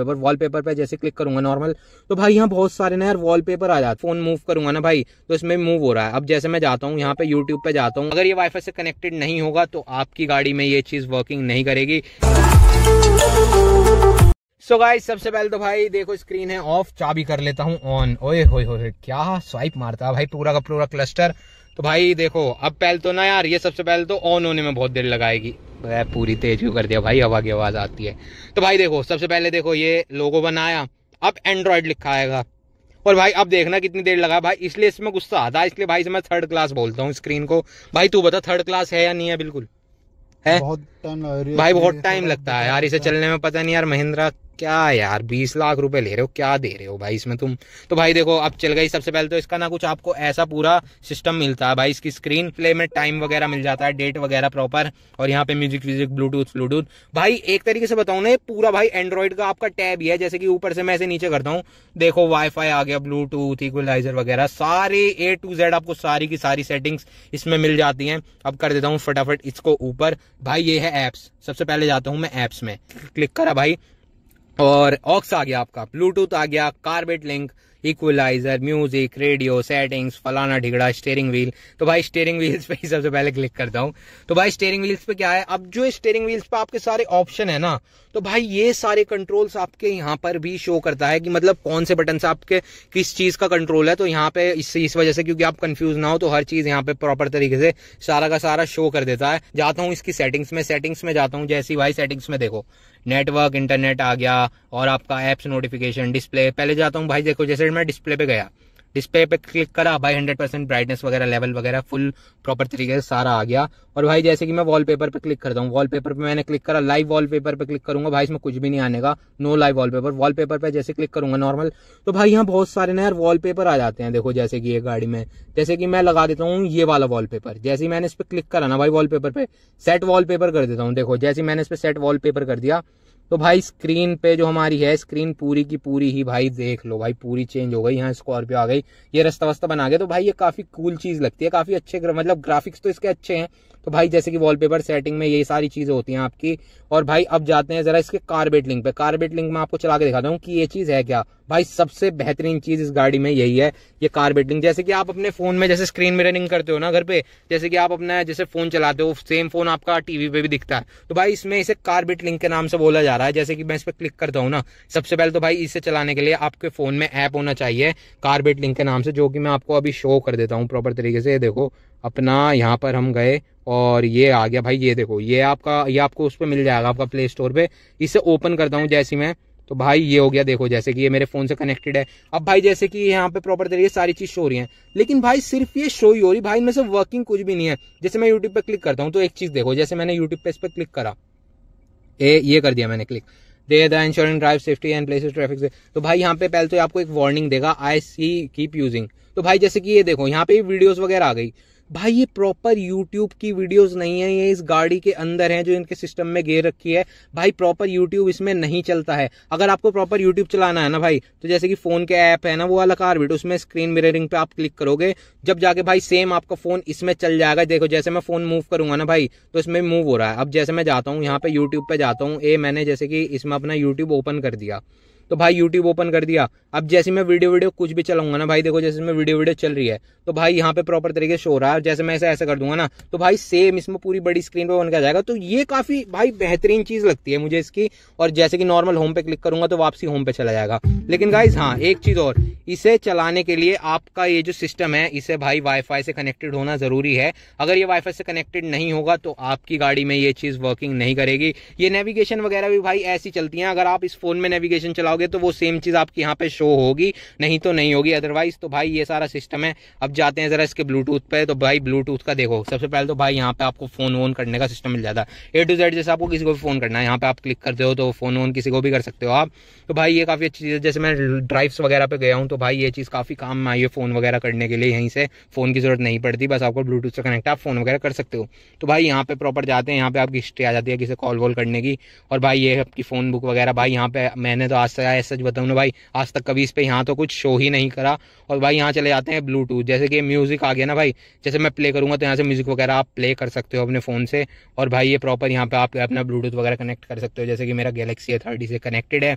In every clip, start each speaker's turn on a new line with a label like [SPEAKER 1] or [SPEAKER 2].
[SPEAKER 1] wallpaper wallpaper पे जैसे click करूंगा नॉर्मल तो भाई यहाँ बहुत सारे ना यार वॉलपेपर आ जाते फोन मूव करूंगा ना भाई तो इसमें मूव हो रहा है अब जैसे मैं जाता हूँ यहाँ पे यूट्यूब पे जाता हूँ अगर ये वाईफाई से कनेक्टेड नहीं होगा तो आपकी गाड़ी में ये चीज वर्किंग नहीं करेगी सो so गाइस सबसे पहले तो भाई देखो स्क्रीन है ऑफ चाबी कर लेता हूँ ऑन ओए होए होए क्या स्वाइप मारता है भाई पूरा का पूरा क्लस्टर तो भाई देखो अब पहले तो ना यार ये सबसे पहले तो ऑन होने में बहुत देर लगाएगी पूरी तेज क्यों कर दिया भाई हवा की आवाज़ आती है तो भाई देखो सबसे पहले देखो ये लोगो बनाया अब एंड्रॉयड लिखा आएगा और भाई अब देखना कितनी देर लगा भाई इसलिए इसमें गुस्सा आता है इसलिए भाई से मैं थर्ड क्लास बोलता हूँ स्क्रीन को भाई तू बता थर्ड क्लास है या नहीं है बिल्कुल है बहुत टाइम भाई बहुत टाइम लगता है यार इसे चलने में पता नहीं यार महिंद्रा क्या यार बीस लाख रुपए ले रहे हो क्या दे रहे हो भाई इसमें तुम तो भाई देखो अब चल गई सबसे पहले तो इसका ना कुछ आपको ऐसा पूरा सिस्टम मिलता है भाई इसकी स्क्रीन प्ले में टाइम वगैरह मिल जाता है डेट वगैरह प्रॉपर और यहाँ पे म्यूजिक व्यूजिक ब्लूटूथ ब्लूटूथ भाई एक तरीके से बताऊ ना पूरा भाई एंड्रॉइड का आपका टैब ही है जैसे कि ऊपर से मैं ऐसे नीचे करता हूँ देखो वाईफाई आ गया ब्लूटूथ इक्वलाइजर वगैरह सारे ए टू जेड आपको सारी की सारी सेटिंग्स इसमें मिल जाती है अब कर देता हूँ फटाफट इसको ऊपर भाई ये है एप्स सबसे पहले जाता हूँ मैं ऐप्स में क्लिक करा भाई और ऑक्स आ गया आपका ब्लूटूथ आ गया Carbit link equalizer music radio settings फलाना ढिगड़ा स्टेयरिंग व्हील तो भाई स्टेयरिंग व्हील्स पे ही सबसे पहले क्लिक करता हूँ तो भाई स्टेयरिंग व्हील्स पे क्या है अब जो स्टेयरिंग व्हील्स पे आपके सारे ऑप्शन है ना तो भाई ये सारे कंट्रोल्स आपके यहाँ पर भी शो करता है कि मतलब कौन से बटन से आपके किस चीज का कंट्रोल है तो यहाँ पे इससे इस वजह से क्योंकि आप कंफ्यूज ना हो तो हर चीज यहाँ पे प्रॉपर तरीके से सारा का सारा शो कर देता है जाता हूँ इसकी सेटिंग्स में सेटिंग्स में जाता हूँ जैसी भाई सेटिंग्स में देखो नेटवर्क इंटरनेट आ गया और आपका एप्स नोटिफिकेशन डिस्प्ले पहले जाता हूँ भाई देखो जैसे मैं डिस्प्ले पे गया डिस्प्ले पे क्लिक करा भाई हंड्रेड परसेंट ब्राइटनेस वगैरह लेवल वगैरह फुल प्रॉपर तरीके से सारा आ गया और भाई जैसे कि मैं वॉलपेपर पे क्लिक करता हूँ वॉलपेपर पे मैंने क्लिक करा लाइव वॉलपेपर पे क्लिक करूंगा भाई इसमें कुछ भी नहीं आने का नो लाइव वॉलपेपर वॉलपेपर पे जैसे क्लिक करूंगा नॉर्मल तो भाई यहाँ बहुत सारे ना यार वॉलपेपर आ जाते हैं देखो जैसे कि ये गाड़ी में जैसे कि मैं लगा देता हूँ ये वाला वॉलपेपर जैसे मैंने इस पर क्लिक करा ना भाई वॉलपेपर पे सेट वॉलपेपर कर देता हूँ देखो जैसे मैंने इस पर सेट वॉलपेपर कर दिया तो भाई स्क्रीन पे जो हमारी है स्क्रीन पूरी की पूरी ही भाई देख लो भाई पूरी चेंज हो गई यहाँ स्कॉर्पियो आ गई ये रास्ता वस्ता बना गया तो भाई ये काफी कूल चीज लगती है काफी अच्छे मतलब ग्राफिक्स तो इसके अच्छे हैं तो भाई जैसे कि वॉलपेपर सेटिंग में ये सारी चीज़ें होती हैं आपकी और भाई अब जाते हैं ज़रा इसके कार्बेट लिंक पे कार्बेट लिंक में आपको चला के दिखाता हूँ कि ये चीज़ है क्या भाई सबसे बेहतरीन चीज़ इस गाड़ी में यही है ये कार्बेट लिंक जैसे कि आप अपने फ़ोन में जैसे स्क्रीन में रनिंग करते हो ना घर पे जैसे कि आप अपना जैसे फ़ोन चलाते हो सेम फ़ोन आपका टीवी पे भी दिखता है तो भाई इसमें इसे कार्बेट लिंक के नाम से बोला जा रहा है जैसे कि मैं इस पर क्लिक करता हूँ ना सबसे पहले तो भाई इसे चलाने के लिए आपके फ़ोन में ऐप होना चाहिए कार्बेट लिंक के नाम से जो कि मैं आपको अभी शो कर देता हूँ प्रॉपर तरीके से देखो अपना यहाँ पर हम गए और ये आ गया भाई ये देखो ये आपका ये आपको उस पर मिल जाएगा आपका प्ले स्टोर पे इसे ओपन करता हूँ जैसे मैं तो भाई ये हो गया देखो जैसे कि ये मेरे फोन से कनेक्टेड है अब भाई जैसे कि यहाँ पे प्रॉपर तरीके सारी चीज शो हो रही है लेकिन भाई सिर्फ ये शो ही हो रही भाई इनमें से वर्किंग कुछ भी नहीं है जैसे मैं यूट्यूब पे क्लिक करता हूँ तो एक चीज देखो जैसे मैंने यूट्यूब पे इस पर क्लिक करा ए ये कर दिया मैंने क्लिक दे the insurance drive safety and place traffic से तो भाई यहाँ पे पहले तो आपको एक वार्निंग देगा आई सी कीप यूजिंग तो भाई जैसे कि ये देखो यहाँ पे वीडियोस वगैरह आ गई भाई ये प्रॉपर यूट्यूब की वीडियोस नहीं है ये इस गाड़ी के अंदर है जो इनके सिस्टम में गेर रखी है भाई प्रॉपर यूट्यूब इसमें नहीं चलता है अगर आपको प्रॉपर यूट्यूब चलाना है ना भाई तो जैसे कि फोन के ऐप है ना वो आर वीडियो उसमें स्क्रीन मिररिंग पे आप क्लिक करोगे जब जाके भाई सेम आपका फोन इसमें चल जाएगा देखो जैसे मैं फोन मूव करूंगा ना भाई तो इसमें मूव हो रहा है अब जैसे मैं जाता हूँ यहाँ पे यूट्यूब पे जाता हूँ ए मैंने जैसे कि इसमें अपना यूट्यूब ओपन कर दिया तो भाई यूट्यूब ओपन कर दिया अब जैसे मैं वीडियो वीडियो कुछ भी चलाऊंगा ना भाई देखो जैसे मैं वीडियो वीडियो चल रही है तो भाई यहाँ पे प्रॉपर तरीके से शो रहा है जैसे मैं ऐसा ऐसा कर दूंगा ना तो भाई सेम इसमें पूरी बड़ी स्क्रीन पर बन किया जाएगा तो ये काफी भाई बेहतरीन चीज लगती है मुझे इसकी और जैसे कि नॉर्मल होम पे क्लिक करूंगा तो वापसी होम पे चला जाएगा लेकिन गाइज हाँ एक चीज और इसे चलाने के लिए आपका ये जो सिस्टम है इसे भाई वाईफाई से कनेक्टेड होना जरूरी है अगर ये वाईफाई से कनेक्टेड नहीं होगा तो आपकी गाड़ी में ये चीज वर्किंग नहीं करेगी ये नेविगेशन वगैरह भी भाई ऐसी चलती है अगर आप इस फोन में नेविगेशन चलाओ जाओगे तो वो सेम चीज़ आपकी यहाँ पे शो होगी नहीं तो नहीं होगी अदरवाइज तो भाई ये सारा सिस्टम है अब जाते हैं ज़रा इसके ब्लूटूथ पे तो भाई ब्लूटूथ का देखो सबसे पहले तो भाई यहाँ पे आपको फोन वोन करने का सिस्टम मिल जाता है ए टू जेड जैसे आपको किसी को भी फोन करना है यहाँ पे आप क्लिक करते हो तो फोन वोन किसी को भी कर सकते हो आप तो भाई ये काफ़ी अच्छी चीज़ है जैसे मैं ड्राइव्स वगैरह पे गया हूँ तो भाई ये चीज़ काफ़ी काम में आई है फ़ोन वगैरह करने के लिए यहीं से फ़ोन की ज़रूरत नहीं पड़ती बस आपको ब्लूटूथ से कनेक्ट आप फ़ोन वगैरह कर सकते हो तो भाई यहाँ पे प्रॉपर जाते हैं यहाँ पे आपकी हिस्ट्री आ जाती है किसी कॉल वॉल करने की और भाई ये आपकी फ़ोन बुक वगैरह भाई यहाँ पे मैंने तो आज से रहा है सच बताऊँ ना भाई आज तक कभी इस पर यहाँ तो कुछ शो ही नहीं करा और भाई यहाँ चले जाते हैं ब्लूटूथ जैसे कि म्यूज़िक आ गया ना भाई जैसे मैं प्ले करूँगा तो यहाँ से म्यूज़िक वगैरह आप प्ले कर सकते हो अपने फ़ोन से और भाई ये प्रॉपर यहाँ पर आप अपना ब्लूटूथ वगैरह कनेक्ट कर सकते हो जैसे कि मेरा गैलेक्सी ए थर्टी से कनेक्टेड है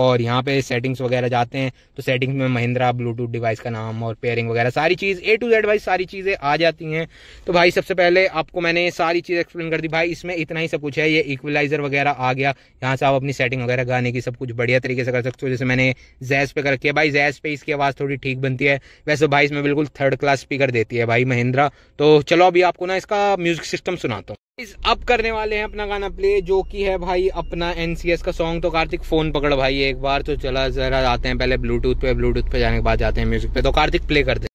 [SPEAKER 1] और यहाँ पर सेटिंग्स वगैरह जाते हैं तो सेटिंग्स में महिंद्रा ब्लूटूथ डिवाइस का नाम और पेयरिंग वगैरह सारी चीज़ ए टू जेड भाई सारी चीज़ें आ जाती हैं तो भाई सबसे पहले आपको मैंने सारी चीज़ एक्सप्लेन कर दी भाई इसमें इतना ही सब कुछ है ये इक्वलाइजर वगैरह आ गया यहाँ से आप अपनी सेटिंग वगैरह गाने की सब कुछ बढ़िया तरीके से कर सकते हो जैसे मैंने जैस पे कर किया है भाई जैस पे इसकी आवाज़ थोड़ी ठीक बनती है वैसे भाई इसमें बिल्कुल थर्ड क्लास स्पीकर देती है भाई महिंद्रा तो चलो अभी आपको ना इसका म्यूजिक सिस्टम सुनाता हूँ इस अब करने वाले हैं अपना गाना प्ले जो कि है भाई अपना एनसीएस का सॉन्ग तो कार्तिक फोन पकड़ भाई एक बार तो चला जरा आते हैं पहले ब्लूटूथ पे ब्लूटूथ पे जाने के बाद जाते हैं म्यूजिक पे तो कार्तिक प्ले करते दे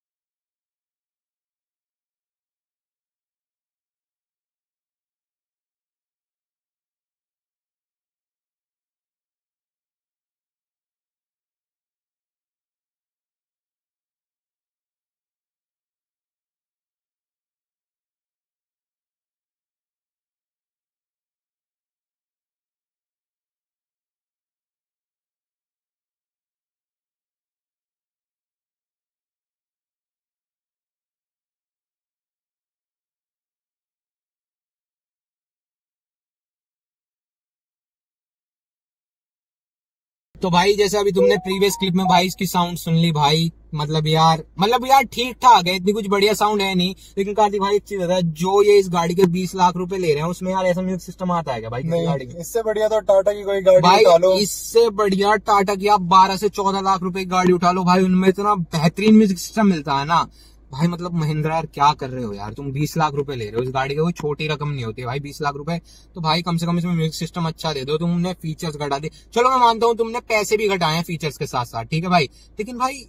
[SPEAKER 1] तो भाई जैसे अभी तुमने प्रीवियस क्लिप में भाई इसकी साउंड सुन ली भाई मतलब यार मतलब यार ठीक ठाक है इतनी कुछ बढ़िया साउंड है नहीं लेकिन कार्तिक भाई एक चीज है जो ये इस गाड़ी के बीस लाख रुपए ले रहे हैं उसमें यार ऐसा म्यूजिक सिस्टम आता है भाई नहीं, गाड़ी इससे बढ़िया तो टाटा की कोई गाड़ी भाई उठा लो इससे बढ़िया टाटा की आप बारह से चौदह लाख रूपये की गाड़ी उठा लो भाई उनमें इतना बेहतरीन म्यूजिक सिस्टम मिलता है ना भाई मतलब महिंद्रा यार क्या कर रहे हो यार तुम बीस लाख रुपए ले रहे हो इस गाड़ी का कोई छोटी रकम नहीं होती भाई बीस लाख रुपए तो भाई कम से कम इसमें म्यूजिक सिस्टम अच्छा दे दो तुमने फीचर्स घटा दिए चलो मैं मानता हूँ तुमने पैसे भी घटाए फीचर्स के साथ साथ ठीक है भाई लेकिन भाई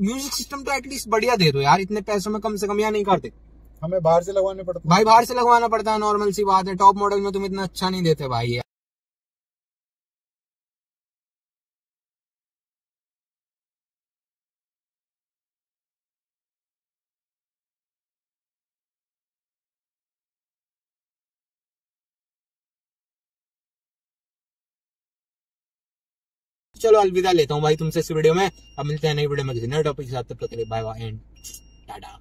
[SPEAKER 1] म्यूजिक सिस्टम तो एटलीस्ट बढ़िया दे दो यार इतने पैसों में कम से कम यहाँ नहीं करते हमें बाहर से लगवाने पड़ता भाई बाहर से लगवाना पड़ता है नॉर्मल सी बात है टॉप मॉडल में तुम इतना अच्छा नहीं देते भाई चलो अलविदा लेता हूँ भाई तुमसे इस वीडियो में अब मिलते हैं नई वीडियो में किसी नए टॉपिक के साथ तब तक बाय बाय एंड टाटा